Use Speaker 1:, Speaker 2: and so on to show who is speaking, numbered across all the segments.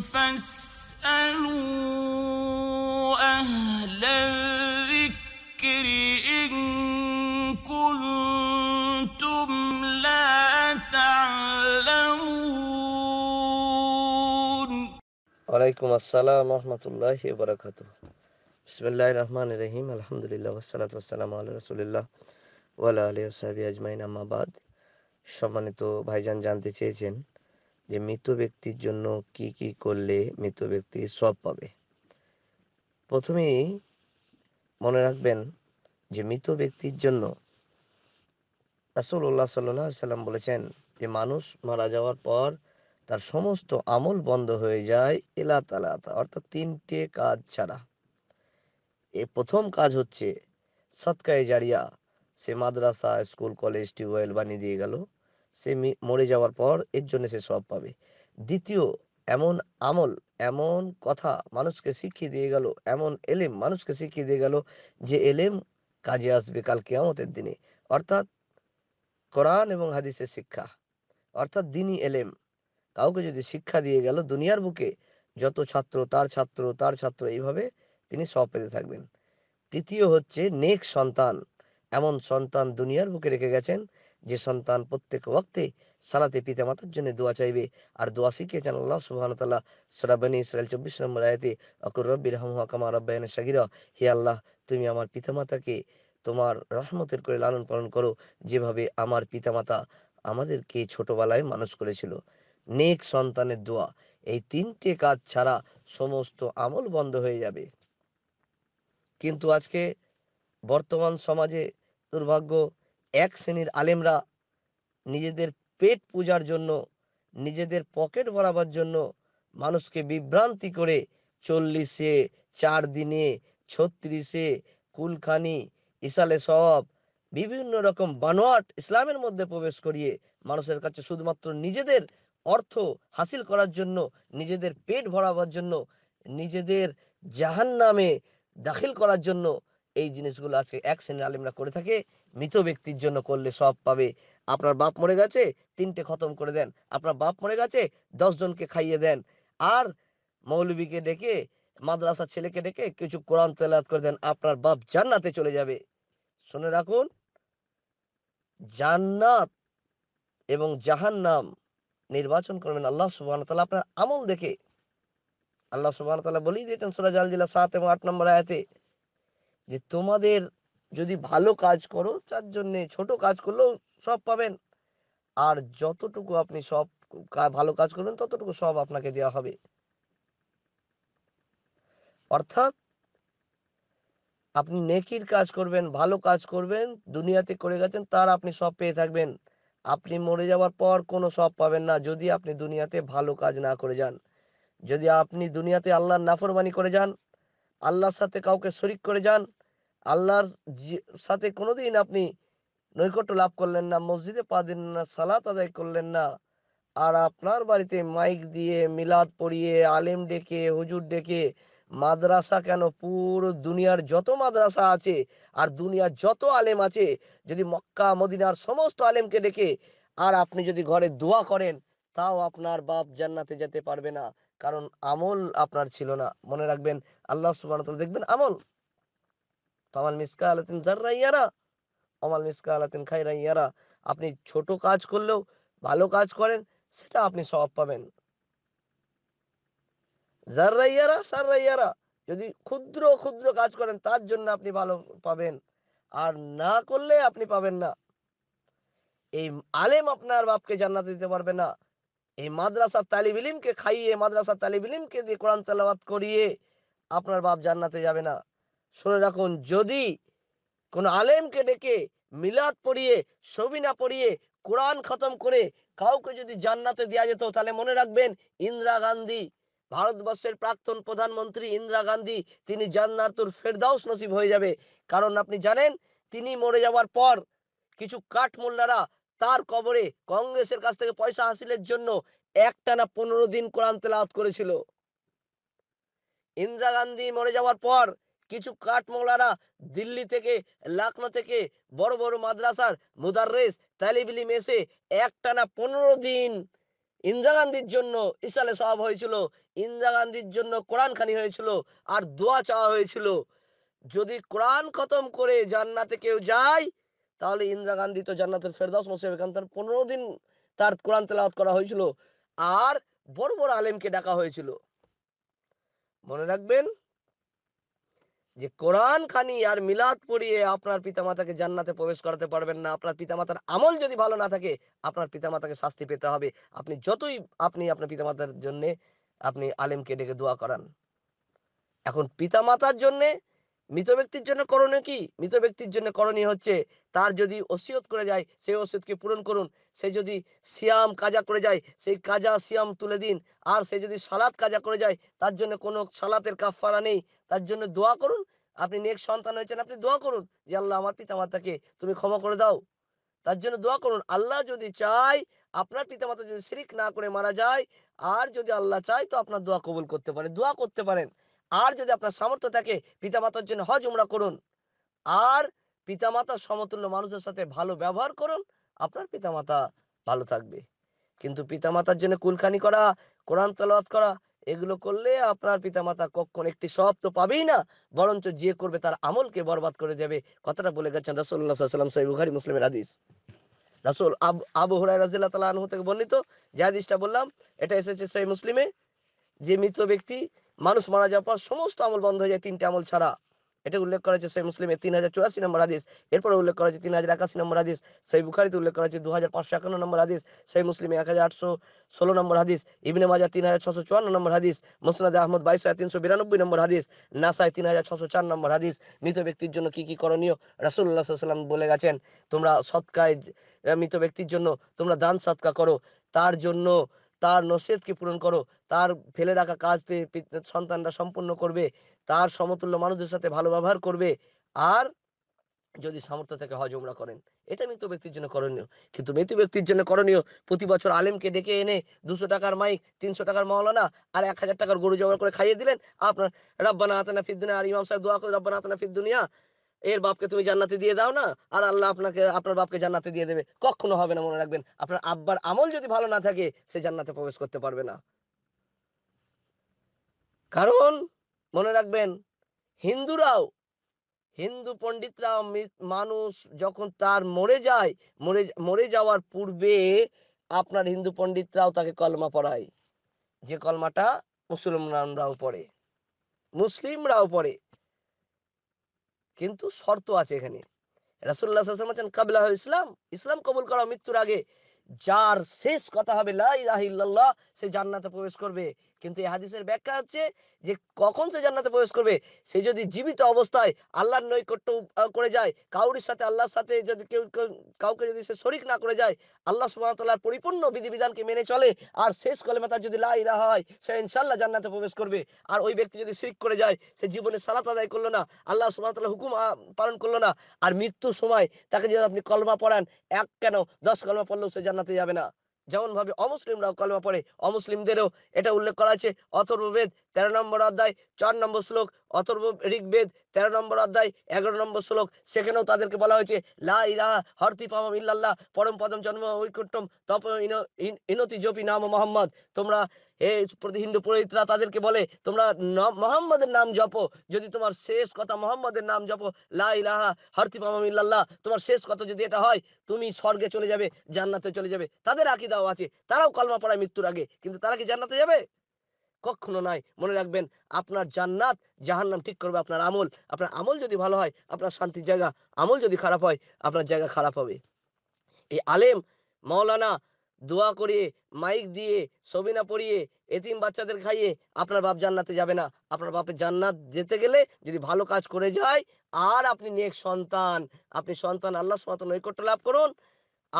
Speaker 1: فاسألوا أهل الذكر إن كنتم لا تعلمون وعليكم السلام ورحمة الله وبركاته بسم الله الرحمن الرحيم الحمد لله والصلاة والسلام على رسول الله وعلى آله وصحبه أجمعين أما بعد সম্মানিত ভাইজান জানতে চেয়েছেন যে মৃত ব্যক্তির জন্য কি কি করলে মৃত ব্যক্তি সব পাবে প্রথমেই মনে রাখবেন যে মৃত ব্যক্তির জন্য রাসুল্লাহ সাল্লাম বলেছেন যে মানুষ মারা যাওয়ার পর তার সমস্ত আমল বন্ধ হয়ে যায় এলা তালাতা অর্থাৎ তিনটে কাজ ছাড়া এ প্রথম কাজ হচ্ছে সৎকায় জারিয়া সে মাদ্রাসা স্কুল কলেজ টিউবওয়েল বানিয়ে দিয়ে গেল সে মরে যাওয়ার পর এর জন্য সে সব পাবে দ্বিতীয় এমন আমল এমন কথা মানুষকে শিখিয়ে দিয়ে গেল এমন এলেম মানুষকে শিখিয়ে দিয়ে গেল যে এলেম কাজে আসবে কাল কেয়ামতের দিনে অর্থাৎ কোরআন এবং হাদিসের শিক্ষা অর্থাৎ দিনই এলেম কাউকে যদি শিক্ষা দিয়ে গেল দুনিয়ার বুকে যত ছাত্র তার ছাত্র তার ছাত্র এইভাবে তিনি সব পেতে থাকবেন তৃতীয় হচ্ছে নেক সন্তান এমন সন্তান দুনিয়ার বুকে রেখে গেছেন যে সন্তান প্রত্যেক ওয়াক্তে সালাতে পিতা মাতার জন্য দোয়া চাইবে আর দোয়া শিখিয়েছেন আল্লাহ সুহান তাল্লাহ সরাবানি ইসরায়েল চব্বিশ নম্বর আয়তে অকুর রব্বির হামহা হকামা রব্বায়ন সাগিরা হে আল্লাহ তুমি আমার পিতা মাতাকে তোমার রহমতের করে লালন পালন করো যেভাবে আমার পিতা মাতা আমাদেরকে ছোটবেলায় মানুষ করেছিল নেক সন্তানের দোয়া এই তিনটে কাজ ছাড়া সমস্ত আমল বন্ধ হয়ে যাবে কিন্তু আজকে বর্তমান সমাজে দুর্ভাগ্য এক শ্রেণীর আলেমরা নিজেদের পেট পূজার জন্য নিজেদের পকেট ভরাবার জন্য মানুষকে বিভ্রান্তি করে চল্লিশে চার দিনে ছত্রিশে কুলখানি ইসালে সব বিভিন্ন রকম বানোয়াট ইসলামের মধ্যে প্রবেশ করিয়ে মানুষের কাছে শুধুমাত্র নিজেদের অর্থ হাসিল করার জন্য নিজেদের পেট ভরাবার জন্য নিজেদের জাহান নামে দাখিল করার জন্য এই জিনিসগুলো আজকে এক শ্রেণীর আলিমরা করে থাকে মৃত ব্যক্তির জন্য করলে সব পাবে আপনার বাপ মরে গেছে তিনটে খতম করে দেন আপনার বাপ মরে গেছে দশ জনকে খাইয়ে দেন আর মৌলবীকে ডেকে মাদ্রাসার ছেলেকে ডেকে কিছু কোরআন তেলাত করে দেন আপনার বাপ জান্নাতে চলে যাবে শুনে রাখুন জান্নাত এবং জাহান্নাম নির্বাচন করবেন আল্লাহ সুবাহ তালা আপনার আমল দেখে আল্লাহ সুবাহ তালা বলেই দিয়েছেন সুরাজ আল জিলা সাত এবং আট নম্বর আয়াতে যে তোমাদের যদি ভালো কাজ করো তার জন্য ছোট কাজ করলেও সব পাবেন আর যতটুকু আপনি সব ভালো কাজ করবেন ততটুকু সব আপনাকে দেওয়া হবে অর্থাৎ আপনি নেকির কাজ করবেন ভালো কাজ করবেন দুনিয়াতে করে গেছেন তার আপনি সব পেয়ে থাকবেন আপনি মরে যাওয়ার পর কোনো সব পাবেন না যদি আপনি দুনিয়াতে ভালো কাজ না করে যান যদি আপনি দুনিয়াতে আল্লাহর নাফরমানি করে যান আল্লাহর সাথে কাউকে শরিক করে যান আল্লাহর সাথে কোনোদিন আপনি নৈকট্য লাভ করলেন না মসজিদে পা দিলেন না সালাত আদায় করলেন না আর আপনার বাড়িতে মাইক দিয়ে মিলাদ পড়িয়ে আলেম ডেকে হুজুর ডেকে মাদ্রাসা কেন পুরো দুনিয়ার যত মাদ্রাসা আছে আর দুনিয়ার যত আলেম আছে যদি মক্কা মদিনার সমস্ত আলেমকে ডেকে আর আপনি যদি ঘরে দোয়া করেন তাও আপনার বাপ জান্নাতে যেতে পারবে না কারণ আমল আপনার ছিল না মনে রাখবেন আল্লাহ সুবাহ দেখবেন আমল তামাল মিসকা আলাতিন জাররা ইয়ারা অমাল মিসকা আলাতিন খাইরা ইয়ারা আপনি ছোট কাজ করলেও ভালো কাজ করেন সেটা আপনি সব পাবেন জাররা ইয়ারা সাররা ইয়ারা যদি ক্ষুদ্র ক্ষুদ্র কাজ করেন তার জন্য আপনি ভালো পাবেন আর না করলে আপনি পাবেন না এই আলেম আপনার বাপকে জান্নাত দিতে পারবে না এই মাদ্রাসা তালিবিলিমকে খাইয়ে মাদ্রাসা তালিবিলিমকে দিয়ে কোরআন তালাবাদ করিয়ে আপনার বাপ জান্নাতে যাবে না শুনে রাখুন যদি কোনো আলেমকে ডেকে মিলাদ পড়িয়ে সবিনা পড়িয়ে কোরআন খতম করে কাউকে যদি জান্নাতে দেওয়া যেত তাহলে মনে রাখবেন ইন্দিরা গান্ধী ভারতবর্ষের প্রাক্তন প্রধানমন্ত্রী ইন্দিরা গান্ধী তিনি জান্নাতুর ফেরদাউস নসিব হয়ে যাবে কারণ আপনি জানেন তিনি মরে যাওয়ার পর কিছু মোল্লারা তার কবরে কংগ্রেসের কাছ থেকে পয়সা হাসিলের জন্য একটানা পনেরো দিন কোরআন তেলাওয়াত করেছিল ইন্দিরা গান্ধী মরে যাওয়ার পর কিছু কাঠমোলারা দিল্লি থেকে লখনৌ থেকে বড় বড় মাদ্রাসার মুদাররেস তালিবিলি মেসে একটানা পনেরো দিন ইন্দিরা গান্ধীর জন্য ইসালে সব হয়েছিল ইন্দিরা গান্ধীর জন্য কোরআন খানি হয়েছিল আর দোয়া চাওয়া হয়েছিল যদি কোরআন খতম করে জান্নাতে কেউ যায় তাহলে ইন্দিরা গান্ধী তো জান্নাতের ফেরদাস মোসেফ এখান তার পনেরো দিন তার কোরআন তেলাওয়াত করা হয়েছিল আর বড় বড় আলেমকে ডাকা হয়েছিল মনে রাখবেন যে কোরআন খানি আর মিলাদ পড়িয়ে আপনার পিতামাতাকে জান্নাতে প্রবেশ করাতে পারবেন না আপনার পিতামাতার আমল যদি ভালো না থাকে আপনার পিতামাতাকে শাস্তি পেতে হবে আপনি যতই আপনি আপনার পিতামাতার জন্যে আপনি আলেমকে ডেকে দোয়া করান এখন পিতামাতার জন্যে মৃত ব্যক্তির জন্য করণীয় কি মৃত ব্যক্তির জন্য করণীয় হচ্ছে তার যদি ওসিয়ত করে যায় সেই ওসিয়তকে পূরণ করুন সে যদি সিয়াম কাজা করে যায় সেই কাজা সিয়াম তুলে দিন আর সে যদি সালাত কাজা করে যায় তার জন্য কোনো সালাতের কাফারা নেই তার জন্য দোয়া করুন আপনি নেক সন্তান হয়েছেন আপনি দোয়া করুন যে আল্লাহ আমার পিতামাতাকে তুমি ক্ষমা করে দাও তার জন্য দোয়া করুন আল্লাহ যদি চায় আপনার পিতামাতা যদি শিরিক না করে মারা যায় আর যদি আল্লাহ চায় তো আপনার দোয়া কবুল করতে পারে দোয়া করতে পারেন আর যদি আপনার সামর্থ্য থাকে পিতামাতার জন্য হজ উমরা করুন আর পিতামাতার সমতুল্য মানুষের সাথে ভালো ব্যবহার করুন আপনার পিতামাতা ভালো থাকবে কিন্তু পিতামাতার জন্য কুলখানি করা কোরআন তলাওয়াত করা এগুলো করলে আপনার পিতামাতা কখন একটি সব তো পাবেই না বরঞ্চ যে করবে তার আমলকে বরবাদ করে যাবে কথাটা বলে গেছেন রাসুল্লাহ সাহেব বুখারি মুসলিমের আদিস রাসুল আব আবু হুরাই রাজিল্লা তালা আনহু থেকে বর্ণিত যে আদিসটা বললাম এটা এসেছে সেই মুসলিমে যে মৃত ব্যক্তি মানুষ মারা যাওয়ার পর সমস্ত আমল বন্ধ হয়ে যায় তিনটে আমল ছাড়া এটা উল্লেখ করা হয়েছে সেই মুসলিমের তিন হাজার চুরাশি নম্বর আদেশ এরপরে উল্লেখ করা হয়েছে তিন হাজার একাশি নম্বর আদেশ সেই বুখারিতে উল্লেখ করা হয়েছে দু হাজার পাঁচশো একান্ন নম্বর আদেশ সেই মুসলিমে এক হাজার আটশো ষোলো নম্বর হাদিস ইবনে মাজা তিন হাজার ছশো চুয়ান্ন নম্বর হাদিস মোসনাদ আহমদ বাইশ হাজার তিনশো বিরানব্বই নম্বর হাদিস নাসায় তিন হাজার ছশো চার নম্বর হাদিস মৃত ব্যক্তির জন্য কি কি করণীয় রাসুল্লাহ সাল্লাম বলে গেছেন তোমরা সৎকায় মৃত ব্যক্তির জন্য তোমরা দান সৎকা করো তার জন্য তার নসিহতকে পূরণ করো তার ফেলে রাখা কাজ সন্তানরা সম্পূর্ণ করবে তার সমতুল্য মানুষদের সাথে ভালো ব্যবহার করবে আর যদি সামর্থ্য থেকে হজ উমরা করেন এটা মৃত ব্যক্তির জন্য করণীয় কিন্তু মৃত ব্যক্তির জন্য করণীয় প্রতি বছর আলেমকে ডেকে এনে দুশো টাকার মাইক তিনশো টাকার মাওলানা আর এক হাজার টাকার গরু জমা করে খাইয়ে দিলেন আপনার রাব্বানা আতানা ফিদ্দুনিয়া আর ইমাম সাহেব দোয়া করে রাব্বানা আতানা ফিদ্দুনিয়া এর বাপকে তুমি জান্নাতে দিয়ে দাও না আর আল্লাহ আপনাকে আপনার বাপকে জান্নাতে দিয়ে দেবে কখনো হবে না মনে রাখবেন আপনার আব্বার আমল যদি ভালো না থাকে সে জান্নাতে প্রবেশ করতে পারবে না কারণ মনে রাখবেন হিন্দুরাও হিন্দু পণ্ডিতরা মানুষ যখন তার মরে যায় মরে মরে যাওয়ার পূর্বে আপনার হিন্দু পণ্ডিতরাও তাকে কলমা পড়ায় যে কলমাটা মুসলমানরাও পড়ে মুসলিমরাও পড়ে কিন্তু শর্ত আছে এখানে রাসুল্লাহ বলছেন কাবলা ইসলাম ইসলাম কবুল করা মৃত্যুর আগে যার শেষ কথা হবে লাহ সে জান্নাতে প্রবেশ করবে কিন্তু এই হাদিসের ব্যাখ্যা হচ্ছে যে কখন সে জান্নাতে প্রবেশ করবে সে যদি জীবিত অবস্থায় আল্লাহর নৈকট্য করে যায় কাউরির সাথে আল্লাহর সাথে যদি কেউ কাউকে যদি সে শরিক না করে যায় আল্লাহ সুবাহতাল্লাহর পরিপূর্ণ বিধিবিধানকে মেনে চলে আর শেষ কলে মাথা যদি লাই রাহা হয় সে ইনশাল্লাহ জান্নাতে প্রবেশ করবে আর ওই ব্যক্তি যদি শিরিক করে যায় সে জীবনে সালাত আদায় করলো না আল্লাহ সুবাহতাল্লাহ হুকুম পালন করলো না আর মৃত্যুর সময় তাকে যদি আপনি কলমা পড়ান এক কেন দশ কলমা পড়লেও সে জান্নাতে যাবে না যেমন ভাবে অমুসলিমরাও কলমা পড়ে অমুসলিমদেরও এটা উল্লেখ করা আছে অথর্ববেদ তেরো নম্বর অধ্যায় চার নম্বর শ্লোক অথর্ব ঋগ্বেদ তেরো নম্বর অধ্যায় এগারো নম্বর শ্লোক সেখানেও তাদেরকে বলা হয়েছে লা ইলাহা হরতি পাবম ইল্লাল্লাহ পরম পদম জন্ম ঐকুট্টম তপ ইনতি জপি নাম মোহাম্মদ তোমরা এ প্রতি হিন্দু পুরোহিতরা তাদেরকে বলে তোমরা মোহাম্মদের নাম জপো যদি তোমার শেষ কথা মোহাম্মদের নাম জপো লা ইলাহা হরতি পাবম ইল্লাল্লাহ তোমার শেষ কথা যদি এটা হয় তুমি স্বর্গে চলে যাবে জান্নাতে চলে যাবে তাদের আকিদাও আছে তারাও কলমা পড়ায় মৃত্যুর আগে কিন্তু তারা কি জান্নাতে যাবে কখনো নাই মনে রাখবেন আপনার জান্নাত নাম ঠিক করবে আপনার আমল আপনার আমল যদি ভালো হয় আপনার শান্তির জায়গা আমল যদি খারাপ হয় আপনার জায়গা খারাপ হবে এই আলেম মৌলানা দোয়া করিয়ে মাইক দিয়ে সবিনা পড়িয়ে এতিম বাচ্চাদের খাইয়ে আপনার বাপ জান্নাতে যাবে না আপনার বাপের জান্নাত যেতে গেলে যদি ভালো কাজ করে যায় আর আপনি নেক সন্তান আপনি সন্তান আল্লাহ সন্তান নৈকট্য লাভ করুন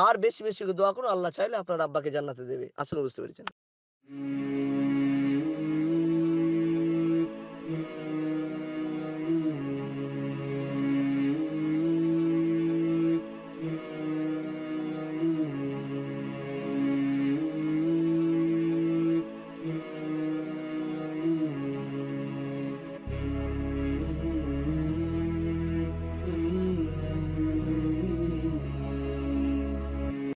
Speaker 1: আর বেশি বেশি দোয়া করুন আল্লাহ চাইলে আপনার আব্বাকে জান্নাতে দেবে আসলে বুঝতে পেরেছেন